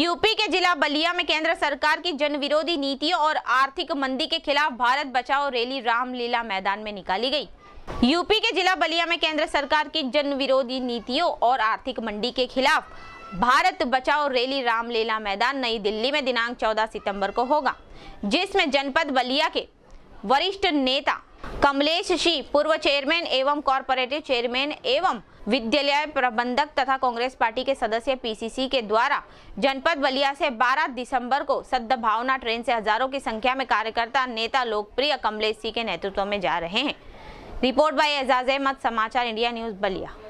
UP के जिला बलिया में केंद्र सरकार की जन विरोधी नीतियों और आर्थिक मंदी के खिलाफ भारत बचाओ रैली रामलीला मैदान में निकाली गई यूपी के जिला बलिया में केंद्र सरकार की जन विरोधी नीतियों और आर्थिक मंदी के खिलाफ भारत बचाओ रैली रामलीला मैदान नई दिल्ली में दिनांक 14 सितंबर को होगा जिसमें जनपद बलिया के वरिष्ठ नेता कमलेश शी पूर्व चेयरमैन एवं कॉरपोरेटिव चेयरमैन एवं विद्यालय प्रबंधक तथा कांग्रेस पार्टी के सदस्य पीसीसी के द्वारा जनपद बलिया से 12 दिसंबर को सद्भावना ट्रेन से हजारों की संख्या में कार्यकर्ता नेता लोकप्रिय कमलेश सिंह के नेतृत्व में जा रहे हैं रिपोर्ट बाय एजाज अहमद समाचार इंडिया न्यूज बलिया